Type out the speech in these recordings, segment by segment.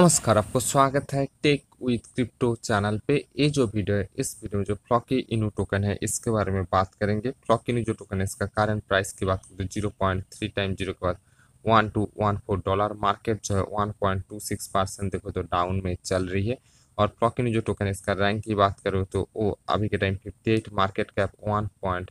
नमस्कार आपको स्वागत है टेक विद क्रिप्टो चैनल पे ये जो वीडियो है इस वीडियो में जो फ्लॉकी इनू टोकन है इसके बारे में बात करेंगे फ्लॉकी इनू जो टोकन है इसका करंट प्राइस की बात करें तो zero point three time zero के बाद one two one four dollar market जो है one point two six percent देखो तो डाउन में चल रही है और फ्लॉकी इनू जो टोकन है इसका रैंक की बात करो तो वो अभी के time fifty eight market cap one point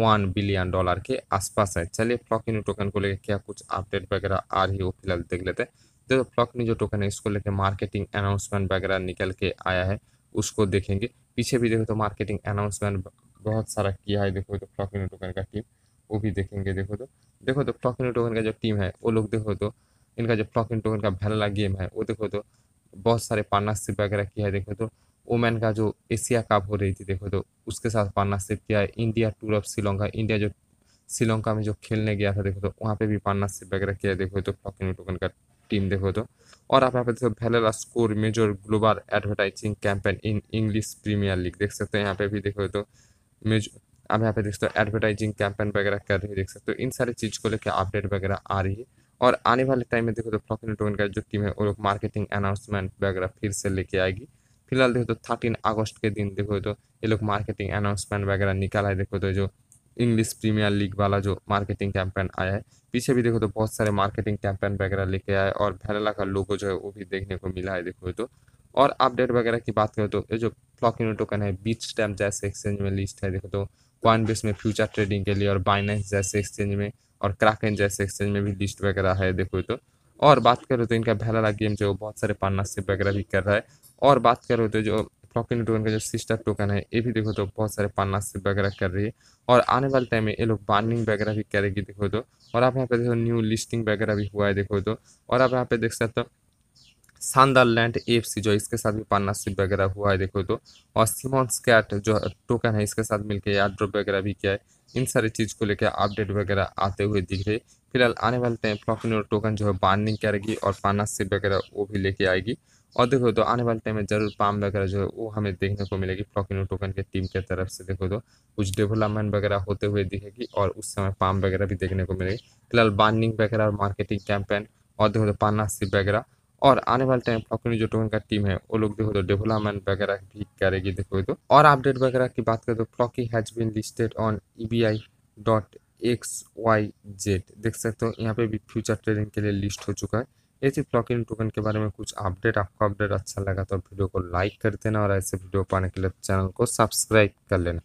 one billion dollar के आसपास है चलिए फ्लॉकी इनू टोकन को लेकर क्या कुछ अपडेट वगैरह आ रही है वो फिलहाल देख लेते हैं तो फ्लॉक ने जो टोकन है इसको लेके मार्केटिंग अनाउंसमेंट वगैरह निकल के आया है उसको देखेंगे पीछे भी देखो तो मार्केटिंग अनाउंसमेंट बहुत सारा किया है देखो तो फ्लॉक टोकन का टीम वो भी देखेंगे देखो तो देखो तो फ्लॉक टोकन का जो टीम है वो लोग देखो तो इनका जो फ्लॉक टोकन का भैला गेम है वो देखो तो बहुत सारे पार्टनरशिप वगैरह किया है देखो तो ओमैन का जो एशिया कप हो रही थी देखो तो उसके साथ पार्टनरशिप किया है India tour of Sri Lanka India जो श्रीलंका में जो खेलने गया था देखो तो वहाँ पे भी पार्टनरशिप वगैरह किया है देखो तो फ्लॉक टोकन का टीम देखो तो और आप यहाँ पे देखो score major global advertising campaign in English premier league देख सकते हो यहाँ पे भी देखो तो मेज आप यहाँ पे देख सकते हो एडवर्टाइजिंग कैंपेन वगैरह कर रही देख सकते हो इन सारी चीज़ को लेकर अपडेट वगैरह आ रही है और आने वाले टाइम में देखो तो फ्लॉकिन टोन का जो टीम है वो लोग मार्केटिंग अनाउंसमेंट वगैरह फिर से लेके आएगी फिलहाल देखो तो थर्टीन अगस्त के दिन देखो तो ये लोग मार्केटिंग अनाउंसमेंट वगैरह निकाला है देखो तो जो इंग्लिश प्रीमियर लीग वाला जो मार्केटिंग कैंपेन आया है पीछे भी देखो तो बहुत सारे मार्केटिंग कैंपेन वगैरह लेके आए और भैरला का लोगो जो है वो भी देखने को मिला है देखो तो और अपडेट वगैरह की बात करें तो ये जो फ्लॉकिनो टोकन है बीच स्टैम्प जैसे एक्सचेंज में लिस्ट है देखो तो कॉइन बेस में फ्यूचर ट्रेडिंग के लिए और बाइनेंस जैसे एक्सचेंज में और क्राकन जैसे एक्सचेंज में भी लिस्ट वगैरह है देखो तो और बात करो तो इनका भैरला गेम जो बहुत सारे पार्टनरशिप वगैरह भी कर रहा है और बात करो तो जो क्लॉकिंग टोकन का जो सिस्टर टोकन है ये भी देखो तो बहुत सारे पार्टनरशिप वगैरह कर रही है और आने वाले टाइम में ये लोग बार्निंग वगैरह भी करेगी देखो तो और आप यहाँ पे देखो न्यू लिस्टिंग वगैरह भी हुआ है देखो तो और आप यहाँ पे देख सकते हो सानदारलैंड एफ सी जो इसके साथ भी पार्टनरशिप वगैरह हुआ है देखो तो और सीमॉन्स कैट जो टोकन है इसके साथ मिलकर या ड्रॉप वगैरह भी किया है इन सारी चीज़ को लेकर अपडेट वगैरह आते हुए दिख रहे फिलहाल आने वाले टाइम फ्लॉपिनोर टोकन जो है बार्निंग करेगी और पार्टनरशिप वगैरह वो भी लेके आएगी और देखो तो आने वाले टाइम में जरूर पाम वगैरह जो है वो हमें देखने को मिलेगी फ्लॉकिनो टोकन के टीम के तरफ से देखो तो कुछ डेवलपमेंट वगैरह होते हुए दिखेगी और उस समय पाम वगैरह भी देखने को मिलेगी फिलहाल बार्निंग वगैरह और मार्केटिंग कैंपेन और देखो तो पार्टनरशिप वगैरह और आने वाले टाइम पर अपनी जो टोकन का टीम है वो लोग देखो तो डेवलपमेंट वगैरह भी करेगी देखो तो और अपडेट वगैरह की बात करें तो Floki has been listed on E B I dot X Y Z देख सकते हो यहाँ पे भी फ्यूचर ट्रेडिंग के लिए लिस्ट हो चुका है ऐसी फ्लॉकिन टोकन के बारे में कुछ अपडेट आपको अपडेट अच्छा लगा तो वीडियो को लाइक कर देना और ऐसे वीडियो पाने के लिए चैनल को सब्सक्राइब कर लेना